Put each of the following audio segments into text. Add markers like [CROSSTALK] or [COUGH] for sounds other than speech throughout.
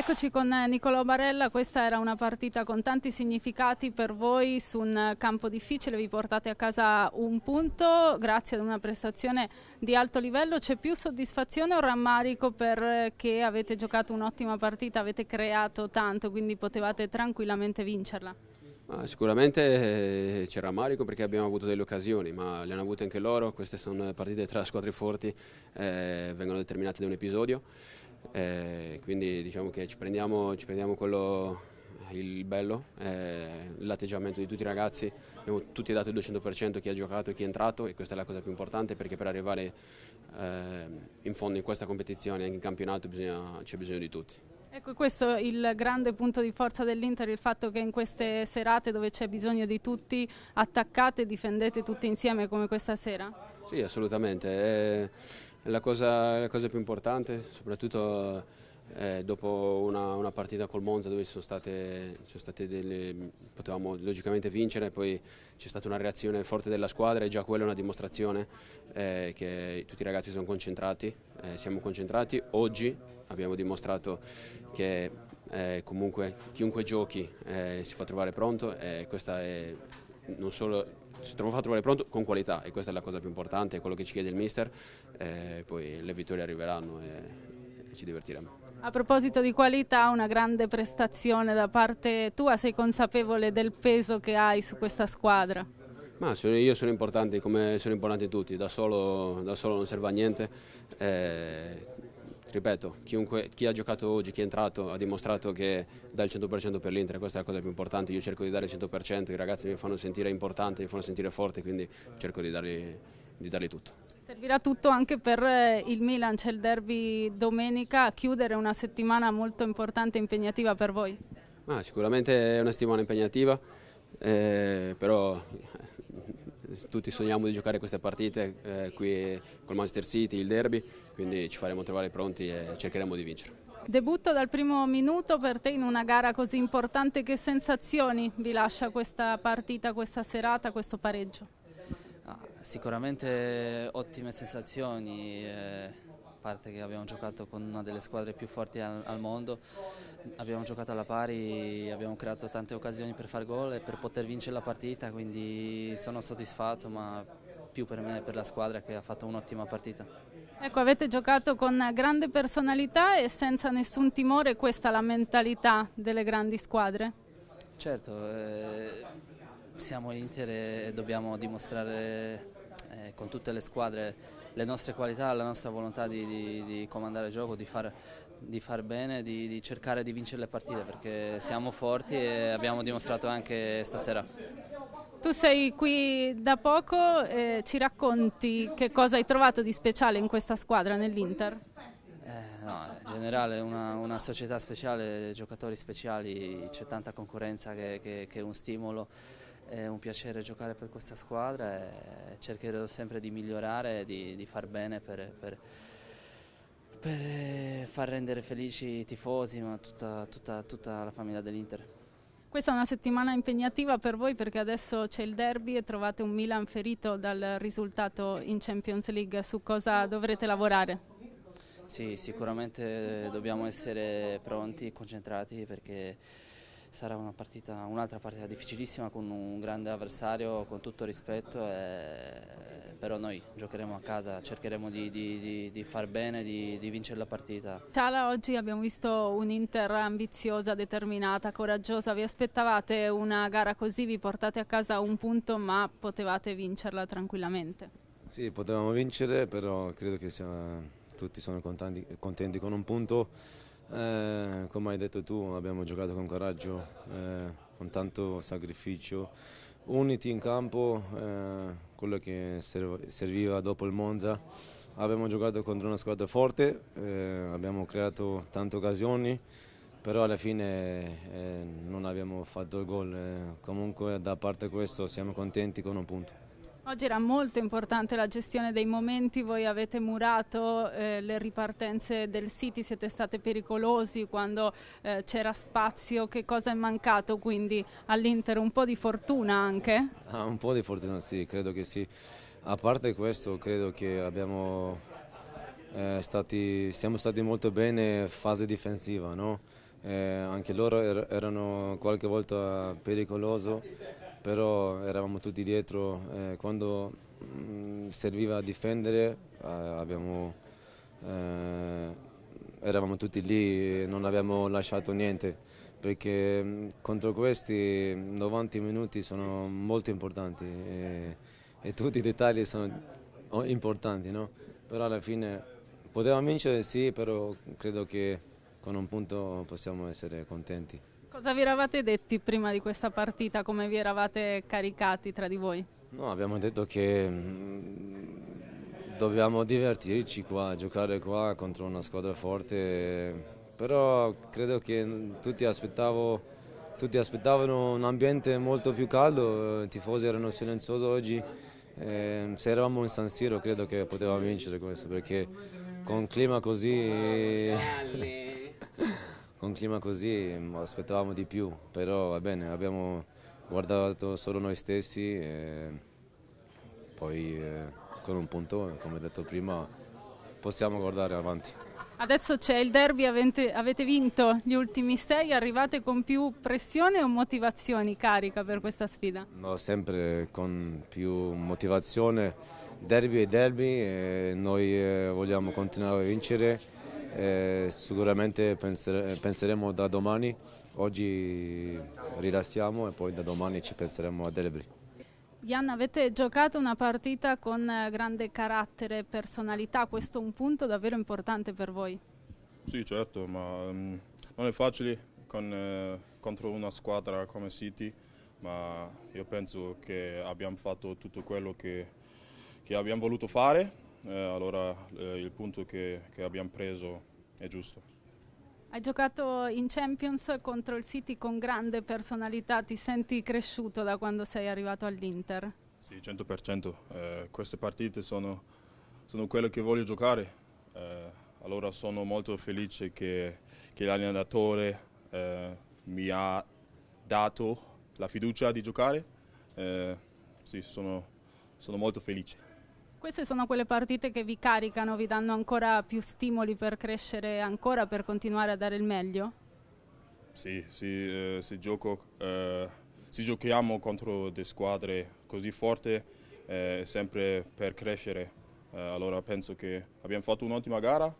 Eccoci con eh, Nicolò Barella, questa era una partita con tanti significati per voi su un campo difficile, vi portate a casa un punto grazie ad una prestazione di alto livello, c'è più soddisfazione o rammarico perché eh, avete giocato un'ottima partita, avete creato tanto, quindi potevate tranquillamente vincerla? sicuramente eh, c'è rammarico perché abbiamo avuto delle occasioni, ma le hanno avute anche loro, queste sono partite tra squadre forti, eh, vengono determinate da un episodio eh, quindi diciamo che ci prendiamo, ci prendiamo quello, il bello, eh, l'atteggiamento di tutti i ragazzi, abbiamo tutti dato il 200% chi ha giocato e chi è entrato e questa è la cosa più importante perché per arrivare eh, in fondo in questa competizione, anche in campionato, c'è bisogno di tutti. Ecco, questo è il grande punto di forza dell'Inter, il fatto che in queste serate dove c'è bisogno di tutti attaccate e difendete tutti insieme come questa sera? Sì, assolutamente, è la cosa, la cosa più importante, soprattutto eh, dopo una, una, partita col Monza dove sono state, sono state delle, potevamo logicamente vincere, poi c'è stata una reazione forte della squadra e già quella è una dimostrazione eh, che tutti i ragazzi sono concentrati, eh, siamo concentrati, oggi abbiamo dimostrato che eh, comunque chiunque giochi eh, si fa trovare pronto e questa è non solo ci dobbiamo a trovare pronto con qualità e questa è la cosa più importante, è quello che ci chiede il mister, eh, poi le vittorie arriveranno e, e ci divertiremo. A proposito di qualità, una grande prestazione da parte tua, sei consapevole del peso che hai su questa squadra? Ma io sono importante come sono importanti tutti, da solo, da solo non serve a niente, eh, ripeto, chiunque, chi ha giocato oggi, chi è entrato ha dimostrato che dà il 100% per l'Inter, questa è la cosa più importante, io cerco di dare il 100%, i ragazzi mi fanno sentire importante, mi fanno sentire forte, quindi cerco di dargli, di dargli tutto. Servirà tutto anche per eh, il Milan, c'è il derby domenica, chiudere una settimana molto importante e impegnativa per voi? Ah, sicuramente è una settimana impegnativa, eh, però tutti sogniamo di giocare queste partite eh, qui col Manchester City, il derby, quindi ci faremo trovare pronti e cercheremo di vincere. Debutto dal primo minuto per te in una gara così importante, che sensazioni vi lascia questa partita, questa serata, questo pareggio? Ah, sicuramente ottime sensazioni. Eh parte che abbiamo giocato con una delle squadre più forti al, al mondo, abbiamo giocato alla pari, abbiamo creato tante occasioni per far gol e per poter vincere la partita, quindi sono soddisfatto ma più per me e per la squadra che ha fatto un'ottima partita. Ecco, avete giocato con grande personalità e senza nessun timore, questa è la mentalità delle grandi squadre? Certo, eh, siamo l'Inter e dobbiamo dimostrare eh, con tutte le squadre le nostre qualità, la nostra volontà di, di, di comandare il gioco, di far, di far bene, di, di, cercare di vincere le partite perché siamo forti e abbiamo dimostrato anche stasera. Tu sei qui da poco, eh, ci racconti che cosa hai trovato di speciale in questa squadra nell'Inter? Eh, no, in generale è una, una, società speciale, giocatori speciali, c'è tanta concorrenza che, che, che è un stimolo è un piacere giocare per questa squadra e cercherò sempre di migliorare e di, di far bene per, per, per, eh, far rendere felici i tifosi ma tutta, tutta, tutta la famiglia dell'Inter. Questa è una settimana impegnativa per voi perché adesso c'è il derby e trovate un Milan ferito dal risultato in Champions League. Su cosa dovrete lavorare? Sì, sicuramente dobbiamo essere pronti, concentrati perché sarà un'altra partita, un partita difficilissima con un grande avversario, con tutto rispetto, e... però noi giocheremo a casa, cercheremo di, di, di, di far bene, di, vincere la partita. Tala, oggi abbiamo visto un'Inter ambiziosa, determinata, coraggiosa, vi aspettavate una gara così, vi portate a casa un punto ma potevate vincerla tranquillamente? Sì, potevamo vincere, però credo che sia... tutti sono contenti, contenti con un punto eh, come hai detto tu, abbiamo giocato con coraggio, eh, con tanto sacrificio, uniti in campo, eh, quello che serviva dopo il Monza. Abbiamo giocato contro una squadra forte, eh, abbiamo creato tante occasioni, però alla fine eh, non abbiamo fatto il gol. Eh, comunque da parte questo siamo contenti con un punto. Oggi era molto importante la gestione dei momenti, voi avete murato eh, le ripartenze del City, siete state pericolosi quando eh, c'era spazio, che cosa è mancato quindi all'Inter? Un po' di fortuna anche? Ah, un po' di fortuna sì, credo che sì. A parte questo credo che abbiamo, eh, stati, siamo stati molto bene in fase difensiva, no? Eh, anche loro er erano qualche volta pericolosi però eravamo tutti dietro, eh, quando mh, mm, serviva a difendere eh, abbiamo, eh, eravamo tutti lì non abbiamo lasciato niente, perché mh, mm, contro questi 90 minuti sono molto importanti e, e tutti i dettagli sono importanti, no? però alla fine potevamo vincere sì, però credo che con un punto possiamo essere contenti. Cosa vi eravate detti prima di questa partita? Come vi eravate caricati tra di voi? No, abbiamo detto che mm, dobbiamo divertirci qua, giocare qua contro una squadra forte, però credo che tutti, tutti aspettavano un ambiente molto più caldo, i tifosi erano silenziosi oggi, ehm, se eravamo in San Siro credo che potevamo vincere questo perché con un clima così con clima così mm, aspettavamo di più, però va bene, abbiamo guardato solo noi stessi e poi eh, con un punto, come detto prima, possiamo guardare avanti. Adesso c'è il derby, avete, avete vinto gli ultimi sei, arrivate con più pressione o motivazioni carica per questa sfida? No, sempre con più motivazione, derby e derby, e noi eh, vogliamo continuare a vincere eh, sicuramente penser penseremo da domani, oggi rilassiamo e poi da domani ci penseremo a Delebri. Ian, avete giocato una partita con eh, grande carattere e personalità, questo è un punto davvero importante per voi? Sì, certo, ma um, non è facile con, eh, contro una squadra come City, ma io penso che abbiamo fatto tutto quello che, che abbiamo voluto fare eh, allora eh, il punto che, che abbiamo preso è giusto. Hai giocato in Champions contro il City con grande personalità, ti senti cresciuto da quando sei arrivato all'Inter? Sì, 100%. Eh, queste partite sono, sono, quelle che voglio giocare, eh, allora sono molto felice che, che l'allenatore eh, mi ha dato la fiducia di giocare. Eh, sì, sono, sono molto felice. Queste sono quelle partite che vi caricano, vi danno ancora più stimoli per crescere ancora, per continuare a dare il meglio? Sì, sì eh, se, gioco, eh, se, giochiamo contro delle squadre così forti eh, sempre per crescere. Eh, allora penso che abbiamo fatto un'ottima gara,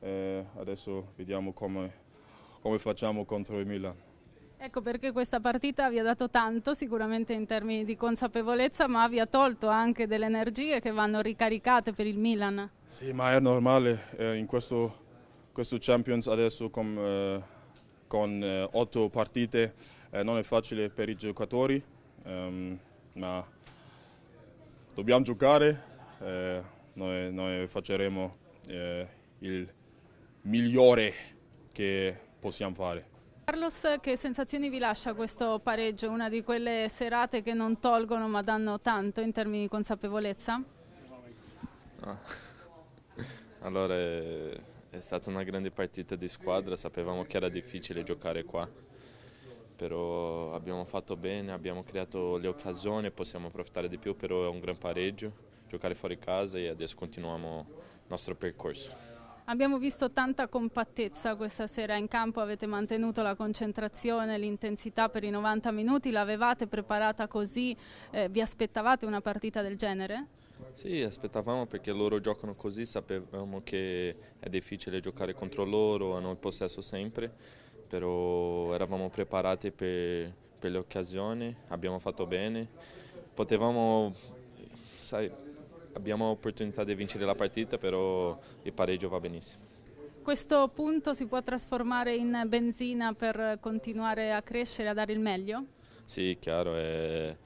eh, adesso vediamo come, come facciamo contro il Milan. Ecco perché questa partita vi ha dato tanto sicuramente in termini di consapevolezza ma vi ha tolto anche delle energie che vanno ricaricate per il Milan. Sì ma è normale eh, in questo, questo, Champions adesso con, eh, con eh, otto partite eh, non è facile per i giocatori ehm, ma dobbiamo giocare, eh, noi, noi, facceremo eh, il migliore che possiamo fare. Carlos, che sensazioni vi lascia questo pareggio? Una di quelle serate che non tolgono ma danno tanto in termini di consapevolezza? Ah. [LAUGHS] Allora è stata una grande partita di squadra, sapevamo che era difficile giocare qua, però abbiamo fatto bene, abbiamo creato le occasioni, possiamo approfittare di più, però è un gran pareggio, giocare fuori casa e adesso continuiamo il nostro percorso. Abbiamo visto tanta compattezza questa sera in campo, avete mantenuto la concentrazione, l'intensità per i 90 minuti, l'avevate preparata così, eh, vi aspettavate una partita del genere? Sì, aspettavamo perché loro giocano così, sapevamo che è difficile giocare contro loro, hanno il possesso sempre, però eravamo preparati per, per le occasioni, abbiamo fatto bene, potevamo sai, Abbiamo l'opportunità di vincere la partita, però il pareggio va benissimo. Questo punto si può trasformare in benzina per continuare a crescere, a dare il meglio? Sì, chiaro. È...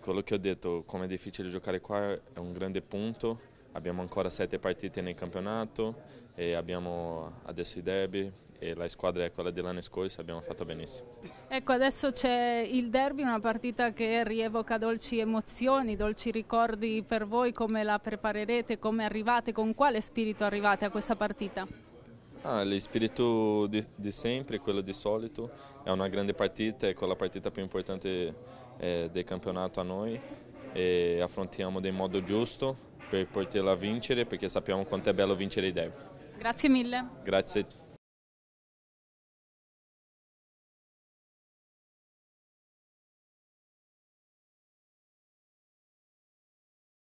Quello che ho detto, come è difficile giocare qua, è un grande punto. Abbiamo ancora sette partite nel campionato e abbiamo adesso i derby, e la squadra è ecco, quella dell'anno scorso, abbiamo fatto benissimo. Ecco, adesso c'è il derby, una partita che rievoca dolci emozioni, dolci ricordi per voi, come la preparerete, come arrivate, con quale spirito arrivate a questa partita? Ah, lo di, di, sempre, quello di solito, è una grande partita, è ecco, quella partita più importante eh, del campionato a noi e affrontiamo nel modo giusto per poterla vincere perché sappiamo quanto è bello vincere i derby. Grazie mille. Grazie.